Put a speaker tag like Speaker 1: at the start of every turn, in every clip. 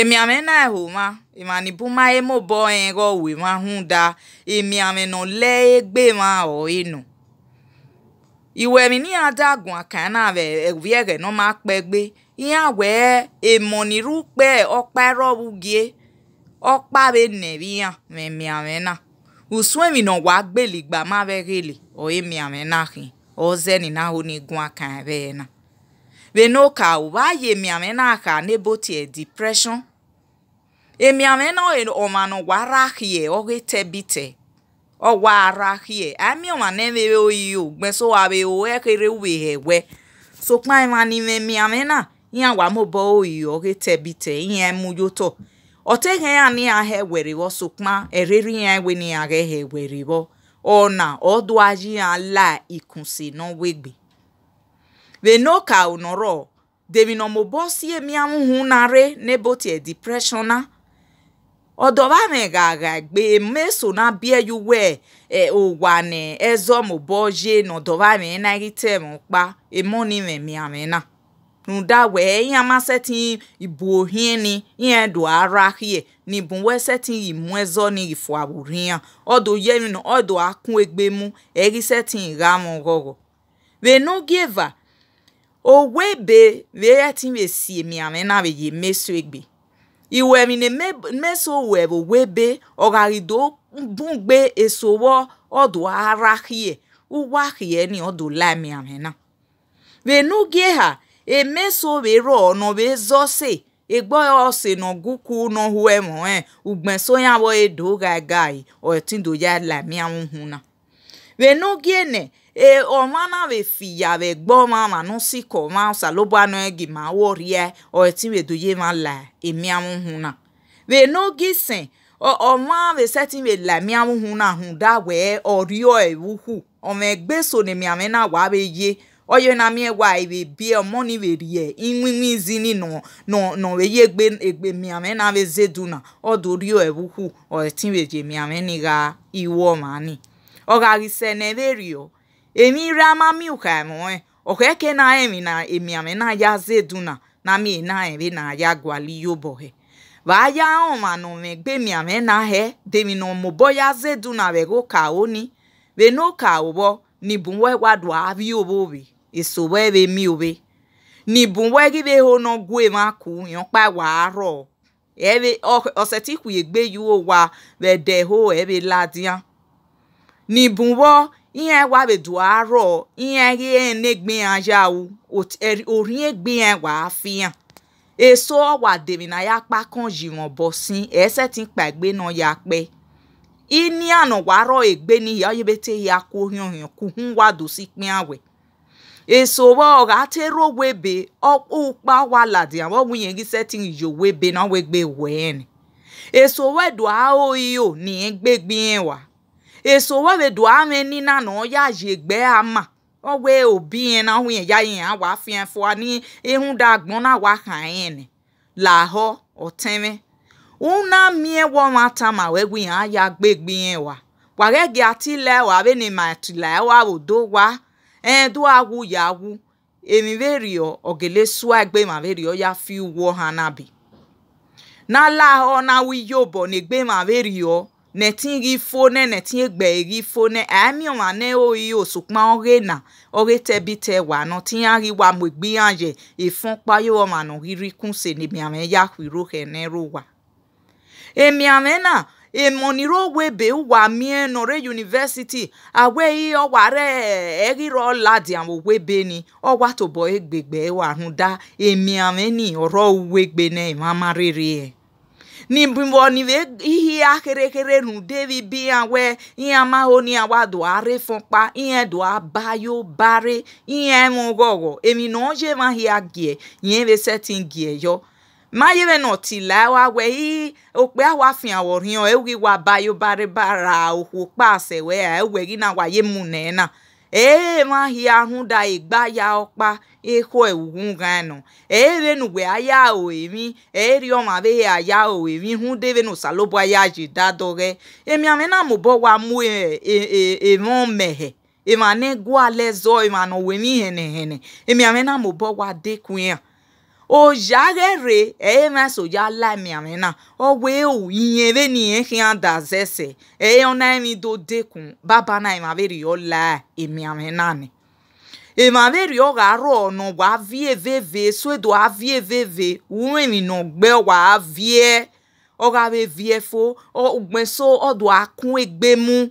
Speaker 1: emiame na eho ma emani buma emo bo engo we ma hunda emiame no le egbe ma o eno iwe mi ni adagun akan na be ewie no ma pe gbe iya we emo ni ru pe opa ro bugie opa be ne bi ya me miame na usun emi no wa gbeligba ma be gele o emiame na hin o ze ni na ho ni gun akan be na beno ka wa ye miame na ka ne botie depression e miame na e omanu wara hie o ge tebite o wara hie ami o me o yi o gbe so wa be o e kere we he we so pa e me miame na ya wa mo bo o yi o ge tebite yan mu yo to o te he ani a he were wo so pa ereri yan we ni a ge he were wo o do aji ala na wegbe venoka unoro devinomobosie miamuhunare nebotie depressiona odovamegagagbe mesona bieyuwe e owane ezomoboje nodovame e nagitemokpa emonimemiamena nuda wee yamasetin ibu ni ihe du ara hie ni bun wesetin imu ezo ni ifu aburiyan odo yemina odo akun egbemu eri setin igamu gogo venogieva owe be ve ya ti be si mi ame na be ye meso egbe iwe mi ne meso we bo we be ogari do bungbe eso wo odo ara hie uwa hie ni odo la mi ame na ve nu ge ha e meso be ro no be zo se egbo ose no guku no hu e mo e eh. ugben so ya wo e do ga ga yi o e tin do ya la mi amun hu na ve nu ge ne e omana be fiya be gboma ma no si ko ma sa lo bua no egi ma wo rie o e ti be doye ma la emi amu hu na be no gisen ọma be seti be la mi amu hu na hu da we orio e wuhu o me gbe so ni mi ame na wa be ye oyo na mi ewa ibe e bi ọmọ e, ni be rie inwinwi zi ni no no no be ye egbe egbe mi ame na be zedu na ọdọ orio e wuhu o ti be je mi ame ni ga iwo ma ni ọga gise ne be rio emi ire ama mi ukamoe ojeke na emi na emi amena ya zeduna na mi na emi na ya gwali yobohe vaya oma no me gbe mi amena he de mi no mo boya zeduna be go ka oni be no ka obo ni bunwe wadu abi obo bi eso we be mi obe ni bunwe gi be ho no gwe ma ku yan pa wa ro ebe ọsẹ tí kù yẹ gbé yìí wò wá bẹ dẹ ho ebe ladian ni bunwọ ihe wabedu arọ ihe ihe negbe ajawu orin egbe yẹn wà á fi hàn èso ọwà dèmí náà yá pa kan jìwọ̀n bọ̀ sí ẹsẹ tí ń pa ẹgbẹ́ náà yá pẹ́ ìní àná wàárọ̀ ẹgbẹ́ ni ìyá yẹbẹtẹ yá kó yàn yàn kú ń wàdó sí pín àwẹ̀ èso wọ ọ̀rá tẹ́rọ wébè ọ̀pá wà làdì àwọn wúyẹn gíṣẹ́ tí ń yọ wébè náà wẹ́gbẹ́ wẹ́ẹ̀ ni èso wẹ̀dọ̀ àó iyò ní gbẹ́gbẹ́ yẹn wà. eso wewedu ame nina na ọya yi egbe ama ọwe obi yẹn na ọhún yẹn ya yẹn awa fiẹn fún wa ní ehun da gbọn náà wà hàn yẹn ni làhọ ọtẹmẹ òun náà máa ta ya gbégbé yẹn wà wàrẹ́gì àti ilẹ̀ wà bẹ́ẹ̀ màtìlá wà òdo wà dó awu èmi rí ọ màá rí ọ yá fi hàn náà làhọ náà ọ. neti ri fo ne neti egbe ri fo ne ami wa ne o yi osukpa ore na ore te bi te wa no ti an ri wa mo gbi an ifun pa yo ma no riri kun se ni mi ame ya hwiro he ne ro wa emi ame na emoniro webe wa mie no re university awe yi owa re eriro ladi awon webe ni owa to bo egbegbe wa hun da emi ame ni oro wegbe ne imama rere e ni bimbo ni ve ihi a kere kere nu devi bi an we iyan ma ho ni awa do a re fon pa iyan do a ba yo bare iyan mo gogo emi no je ma hi a gie yen ve setting gie yo mayewe nɔ ti la wa wɛ yi okpe awa fi awɔ riyan ewi wa ba yo bare bara oho kpa asɛ wɛ a ewɛ yi na wa ye mu nɛ na ee ma hia hu da egba ya ọkpa ekwo ewu gano ere nu we aya o emi eri ọma be he aya o emi hu deve nu salobo aya je dado ge na mo bo wa mu e e e mo mehe ema ne gwa lezo ema mi hene hene emi ame na mo bo ya ozhaghere ena eh, soja lamiamena owe o inyere ni ehia dazese eona eh, emi eh, do dekun baba na imaveri o la emi emiamena ni emaveri yo garo no wa vie veve suedo avie veve uemi no gbe wa avie oga be vie fo ogbenso odo akun egbe mu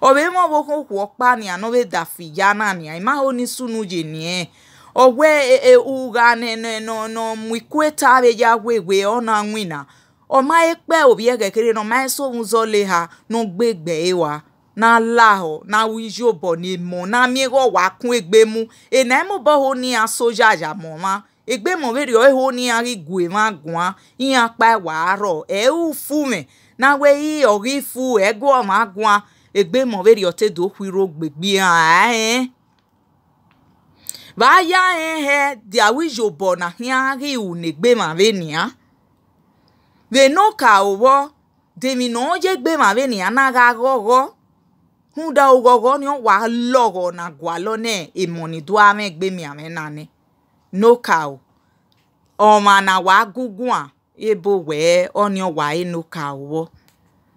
Speaker 1: obema oboko kuokpania nobe dafiyanania imaho nisunujenie owe e ugane no no no mwikweta beja wewe ona obi na ọma eso ụzọ le ha n'ogbegbe ịwa na laho na wijobo ni mo na miego wa kun egbe mu ena mo egbe na we egbe mɔ be ɖiɔ do ƒui ro gbegbe eh, eh. ya e eh, he diawi zo na hia he wò ne gbe ma be nia ve no ka o demi na ɔdze gbe ma be nia na ga gɔgɔ hu da o gɔgɔ wa na gualɔ ne e do ame gbe no ka o na wa a ebo wɛɛ ɔni wa e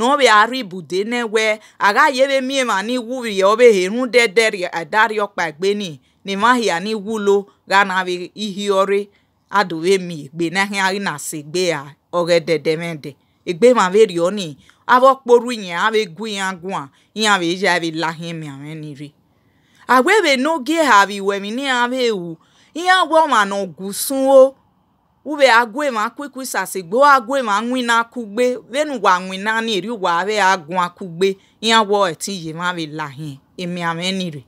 Speaker 1: na ọ bụ arị ibude n'ewe agaghị ebe mie ma n'iwu ya ọ e, bịa eru dede adari ọkpa egbe ni na ịmaghị ya n'iwu lo ghana ihi ọrị adụwe egbe na ahịa na asị egbe ya egbe ma ni kporu gu a agwa ebe n'oge ha abịa iwe ewu ihe agwọ ma na sun ube agwe ma kwikwi sase gbo agwe ma ngwi na kugbe venu wa ngwi na ni ri wa be agun akugbe yan wo eti ye ma be la hin emi ame ni re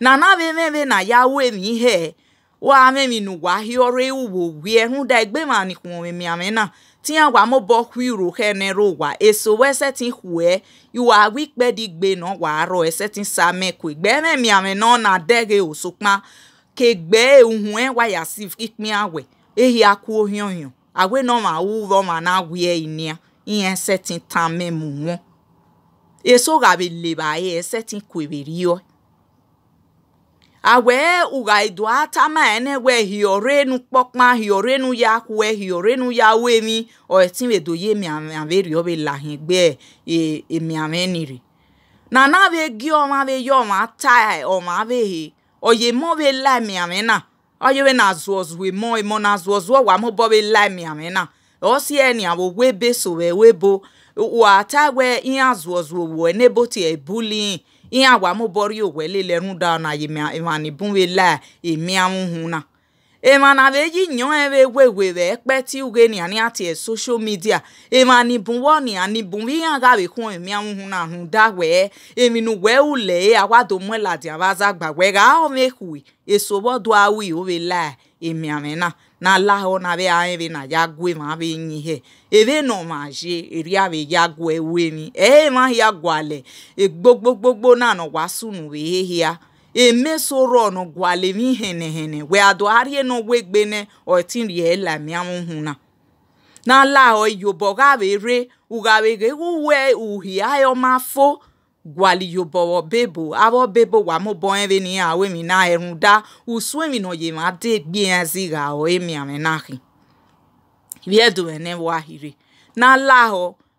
Speaker 1: na na be me be na ya we mi he wa ame mi nu wa hi ore uwo wi ehun da egbe ma ni kun emi ame na ti ya wa mo bo hu ro he ne ro wa eso we se tin hu e you wa wi pe di gbe na wa ro e se tin sa me ku egbe me mi ame na na dege osopon ke gbe ehun e wa ya si ikpin awe ehi akuo hionhio agwe no ma wu ro ma na agwe inia ihe setin tame mu won eso ga be le ba ye setin kweberio agwe uga idu ata ma ene we hiore nu pokma hiore nu ya kuwe hiore nu ya we mi o etin we ye mi ave ri o be la hin gbe e emi ame niri na na be gi o ma be yo ma ta o ma be he o ye mo be la mi ame na oyewe na zuo zue mo emo na zuo zuo wa mo bo be lai na o si e ni awo we so we we bo wa ta we in azuo zuo wo ne bo ti e bullying in awa mo bo ri na ye mi e ma ni bun we lai emi na emana be yi nyon ewe wewe be ekpe ti uge ni ani ati e social media ema ni bunwo ni ani bunwi yanga be kun emi ahun na hun da we emi nu ule e awado mwe la di abaza gba ga o me eso bo do awi o la e. emi amena na la ho na be ayin be na ya gwe ma be yin he ebe no ma je eri abe ya gwe we mi e ma ya gwale e gbogbogbogbò na no wasunu be he ya emeso rɔnu gualemi henehene weado arie no wegbene ɔti rie la miamu huna na la yobo gabe re ugabe re, uwe uhi ayo ma fo guali yobo wo bebo abo bebo wa mo bon ebe ni awe mi na erun da usu emi no ye ma de gbe azi ga o emi ame na ki biedu ene wa hire na la ho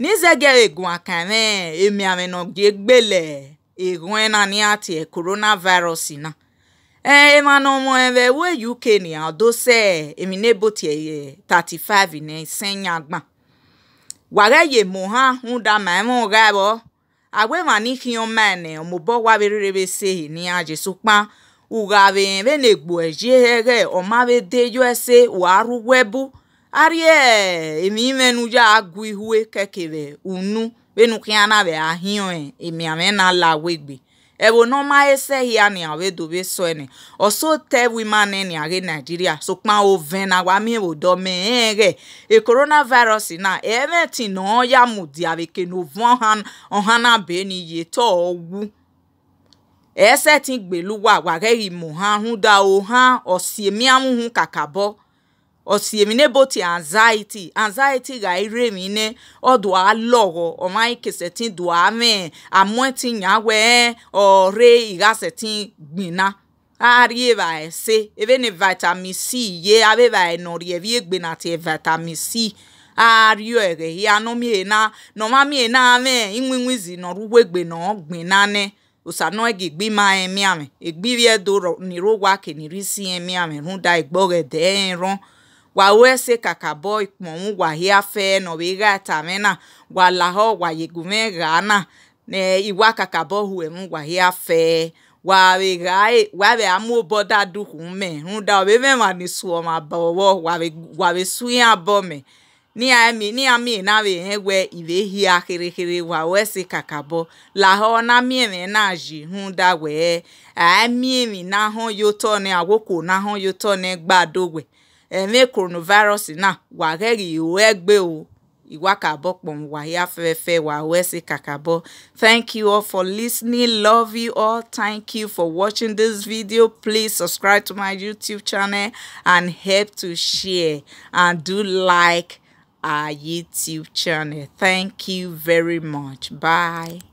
Speaker 1: n'ize ge egun akane emi amena gbegbele egun ena ni ati e coronavirus na eh ema no mo e we UK ni a adose emi nebo ti e 35 ni senya gban wàrẹ́yè mọ̀há ń da màmú e rẹ̀ bọ́ àgbẹ̀mà ní kí wọ́n máa nẹ̀ ọmọ bọ́ wá bẹ́rẹ̀ bẹ́ ṣe é ní àjẹsó pa ùrà bẹ́ẹ̀ bẹ́ẹ̀ nẹ̀ gbọ́ ẹ̀jẹ̀ e rẹ̀ ọ̀ma bẹ́ẹ̀ déjọ́ ẹ̀ ṣe wàá rú wẹ́bú arie emi me nu ya agu ihue keke be unu be nu kia na be ahio e emi ame na la wegbe ebo no ma ese hia ni ave do be so ene oso te we man ni age Nigeria so pa o ven na wa mi o do me ege e coronavirus na everything no ya mu di ave ke no von han on hana be ni ye to owu ese tin gbelu wa wa ge imo han hun da o han osi emi amu hun kakabo osiemine boti anxiety anxiety ga ire mi ne odo alogo o mai kesetin do ame amuetin yawe o re igasetin gbina ari eva ese ebe ne vitamin C ye abe va enori evi egbena ti e vitamin C ario ege ya no mi e na no ma mi e na ame inwinwizi no ruwegbe no gbina ne osano ege gbi ma emi ame egbi vi edo ni rogwa ke ni risi emi ame runda igboge de ron wawese kaka boy kpɔn wahia fɛ nɔ bi ɣa tame na walahɔ wayegume ɣa na ne iwa kaka bɔ hue mu wahia fɛ wabe ɣa ye wabe amewo bɔ da du e da ma ma náà bẹ yẹn wẹ bọ làhọ náà mìíràn náà yìí hún dá wẹ ẹ àmì mìíràn náà hàn yóò tọ ní àwòkọ náà hàn eme coronavirus na waheri iwe gbe o ìwà kàbọ̀ pọ̀n wáyé afẹ́fẹ́ wà wẹ́sì kàkàbọ̀ thank you all for listening love you all thank you for watching this video please subscribe to my youtube channel and help to share and do like our youtube channel thank you very much bye.